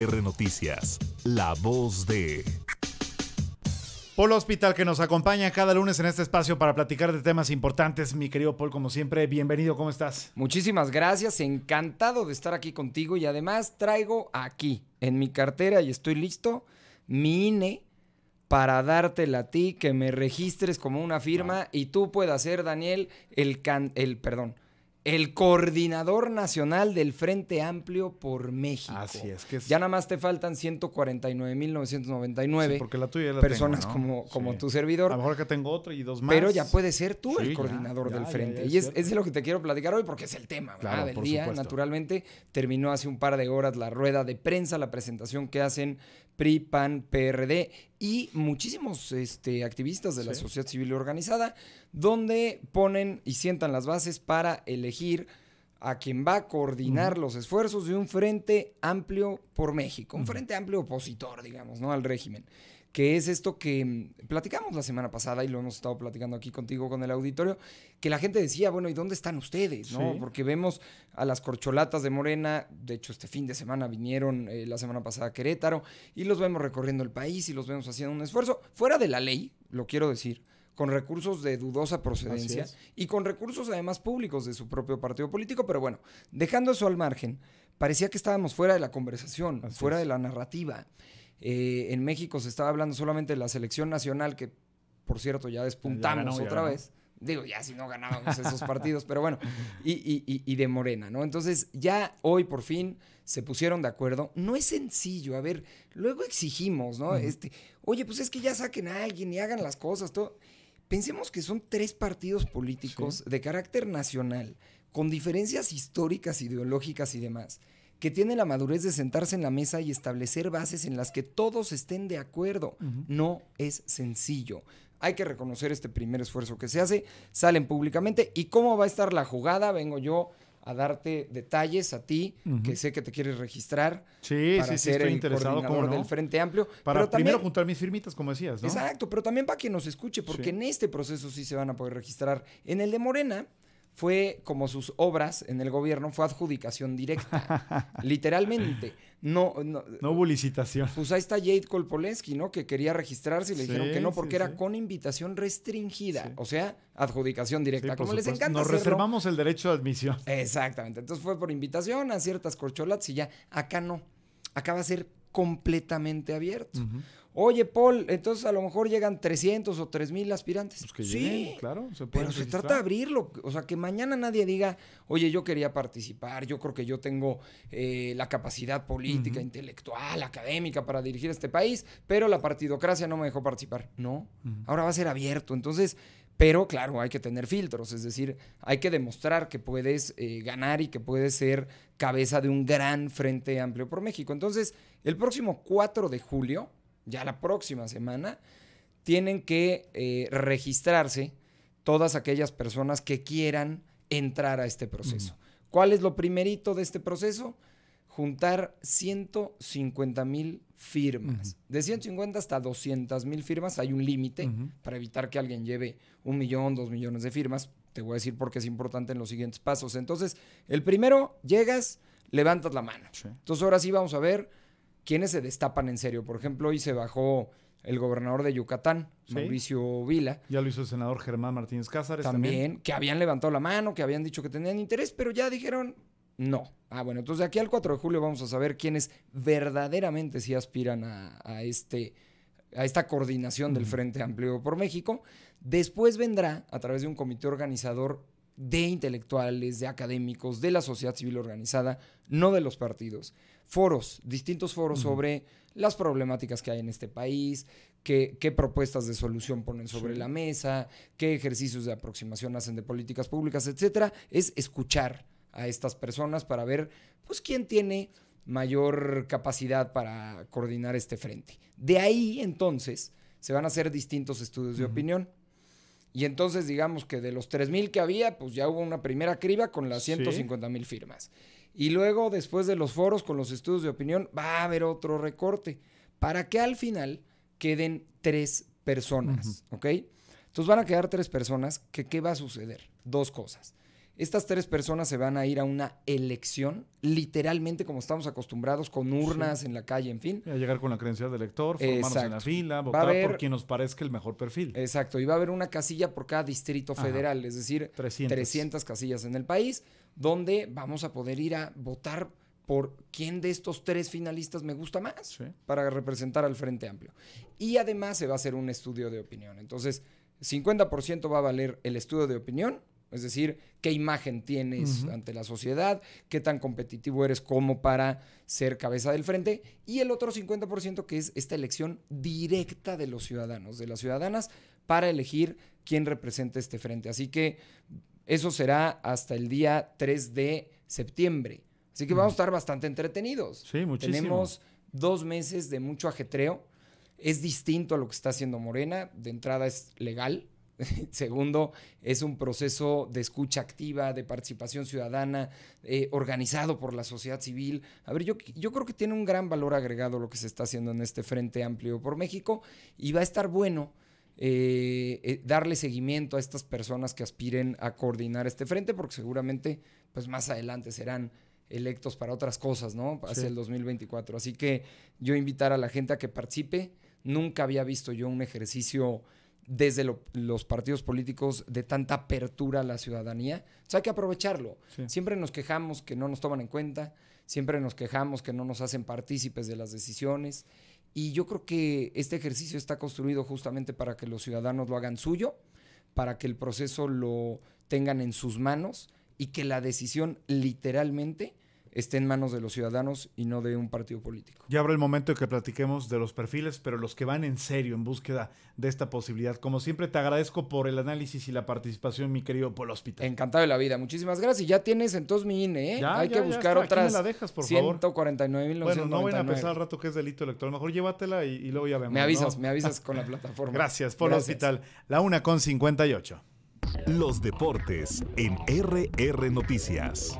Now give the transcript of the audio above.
R Noticias, la voz de... Paul Hospital que nos acompaña cada lunes en este espacio para platicar de temas importantes. Mi querido Paul, como siempre, bienvenido, ¿cómo estás? Muchísimas gracias, encantado de estar aquí contigo y además traigo aquí en mi cartera y estoy listo mi INE para dártela a ti, que me registres como una firma y tú puedas ser, Daniel, el, can el perdón, el coordinador nacional del Frente Amplio por México. Así es que ya nada más te faltan 149.999 personas como, como tu servidor. A lo mejor que tengo otro y dos más. Pero ya puede ser tú el coordinador del Frente. y es, es, lo que te quiero platicar hoy porque es el tema claro, del día. Naturalmente terminó hace un par de horas la rueda de prensa, la presentación que hacen PRI, PAN, PRD y muchísimos este, activistas de la sociedad civil organizada donde ponen y sientan las bases para elegir a quien va a coordinar los esfuerzos de un frente amplio por México, un frente amplio opositor, digamos, ¿no? Al régimen, que es esto que mm, platicamos la semana pasada y lo hemos estado platicando aquí contigo con el auditorio, que la gente decía, bueno, ¿y dónde están ustedes? ¿no? Porque vemos a las corcholatas de Morena, de hecho este fin de semana vinieron eh, la semana pasada a Querétaro, y los vemos recorriendo el país y los vemos haciendo un esfuerzo fuera de la ley, lo quiero decir con recursos de dudosa procedencia y con recursos además públicos de su propio partido político, pero bueno, dejando eso al margen, parecía que estábamos fuera de la conversación, fuera de la narrativa. Eh, en México se estaba hablando solamente de la selección nacional, que por cierto ya despuntamos otra vez. Digo, ya si no ganábamos esos partidos, pero bueno, y, y, y, de Morena, ¿no? Entonces, ya hoy por fin se pusieron de acuerdo. No es sencillo, a ver, luego exigimos, ¿no? este, Oye, pues es que ya saquen a alguien y hagan las cosas, todo. Pensemos que son tres partidos políticos de carácter nacional, con diferencias históricas, ideológicas y demás, que tienen la madurez de sentarse en la mesa y establecer bases en las que todos estén de acuerdo. No es sencillo. Hay que reconocer este primer esfuerzo que se hace, salen públicamente. ¿Y cómo va a estar la jugada? Vengo yo a darte detalles a ti, que sé que te quieres registrar. Sí, para sí, sí, ser estoy interesado como del Frente Amplio. Para primero juntar mis firmitas, como decías, ¿no? Exacto, pero también para que nos escuche, porque en este proceso sí se van a poder registrar. En el de Morena, fue como sus obras en el gobierno, fue adjudicación directa. literalmente. No, no, no hubo licitación. Pues ahí está Jade Kolpolensky, ¿no? Que quería registrarse y le dijeron que no, porque era con invitación restringida. O sea, adjudicación directa. Como les encanta. Nos reservamos el derecho de admisión. Exactamente. Entonces fue por invitación a ciertas corcholatas y ya. Acá no. Acá va a ser completamente abierto. Oye, Paul, entonces a lo mejor llegan 300 o 3000 aspirantes. Pues sí, claro. Se pero se trata de abrirlo. O sea, que mañana nadie diga, oye, yo quería participar, yo creo que yo tengo eh, la capacidad política, intelectual, académica para dirigir este país, pero la partidocracia no me dejó participar. No, ahora va a ser abierto. Entonces, pero claro, hay que tener filtros, es decir, hay que demostrar que puedes eh, ganar y que puedes ser cabeza de un gran frente amplio por México. Entonces, el próximo 4 de julio ya la próxima semana, tienen que eh, registrarse todas aquellas personas que quieran entrar a este proceso. ¿Cuál es lo primerito de este proceso? Juntar 150 mil firmas. De 150 hasta 200 mil firmas hay un límite para evitar que alguien lleve un millón, dos millones de firmas. Te voy a decir por qué es importante en los siguientes pasos. Entonces, el primero, llegas, levantas la mano. Entonces, ahora sí vamos a ver quiénes se destapan en serio. Por ejemplo, hoy se bajó el gobernador de Yucatán, Mauricio Vila. Ya lo hizo el senador Germán Martínez Cázares. También, que habían levantado la mano, que habían dicho que tenían interés, pero ya dijeron no. Ah, bueno, entonces de aquí al 4 de julio vamos a saber quiénes verdaderamente sí aspiran a, este a esta coordinación del Frente Amplio por México. Después vendrá, a través de un comité organizador de intelectuales, de académicos, de la sociedad civil organizada, no de los partidos, foros, distintos foros sobre las problemáticas que hay en este país, qué, propuestas de solución ponen sobre la mesa, qué ejercicios de aproximación hacen de políticas públicas, etcétera, es escuchar a estas personas para ver pues quién tiene mayor capacidad para coordinar este frente. De ahí entonces se van a hacer distintos estudios de opinión. Y entonces digamos que de los 3.000 que había, pues ya hubo una primera criba con las 150.000 mil firmas. Y luego, después de los foros con los estudios de opinión, va a haber otro recorte para que al final queden tres personas, ¿ok? Entonces van a quedar tres personas que qué va a suceder? Dos cosas. Estas tres personas se van a ir a una elección, literalmente como estamos acostumbrados, con urnas en la calle, en fin. A llegar con la credencial del elector, formarnos en la fila, votar por quien nos parezca el mejor perfil. Exacto, y va a haber una casilla por cada distrito federal, es decir, 300. casillas en el país, donde vamos a poder ir a votar por quién de estos tres finalistas me gusta más para representar al Frente Amplio. Y además se va a hacer un estudio de opinión. Entonces, 50% va a valer el estudio de opinión, es decir, qué imagen tienes ante la sociedad, qué tan competitivo eres como para ser cabeza del frente. Y el otro 50% que es esta elección directa de los ciudadanos, de las ciudadanas, para elegir quién representa este frente. Así que eso será hasta el día 3 de septiembre. Así que vamos a estar bastante entretenidos. Sí, muchísimo. Tenemos dos meses de mucho ajetreo. Es distinto a lo que está haciendo Morena. De entrada es legal. Segundo, es un proceso de escucha activa, de participación ciudadana, eh, organizado por la sociedad civil. A ver, yo, yo creo que tiene un gran valor agregado lo que se está haciendo en este Frente Amplio por México y va a estar bueno. Eh, eh, darle seguimiento a estas personas que aspiren a coordinar este frente, porque seguramente pues más adelante serán electos para otras cosas, ¿no? Hacia el 2024. Así que yo invitar a la gente a que participe. Nunca había visto yo un ejercicio desde los partidos políticos de tanta apertura a la ciudadanía. sea, hay que aprovecharlo. Siempre nos quejamos que no nos toman en cuenta, siempre nos quejamos que no nos hacen partícipes de las decisiones. Y yo creo que este ejercicio está construido justamente para que los ciudadanos lo hagan suyo, para que el proceso lo tengan en sus manos y que la decisión literalmente esté en manos de los ciudadanos y no de un partido político. Ya habrá el momento de que platiquemos de los perfiles, pero los que van en serio en búsqueda de esta posibilidad. Como siempre, te agradezco por el análisis y la participación, mi querido Polo Hospital. Encantado de la vida. Muchísimas gracias. Y ya tienes entonces mi INE, ¿eh? Ya, Hay que buscar otras. la dejas, por Bueno, no voy a pensar al rato que es delito electoral. Mejor llévatela y, luego ya vemos. Me avisas, me avisas con la plataforma. gracias, Polo Hospital. La una con 58. Los deportes en RR Noticias.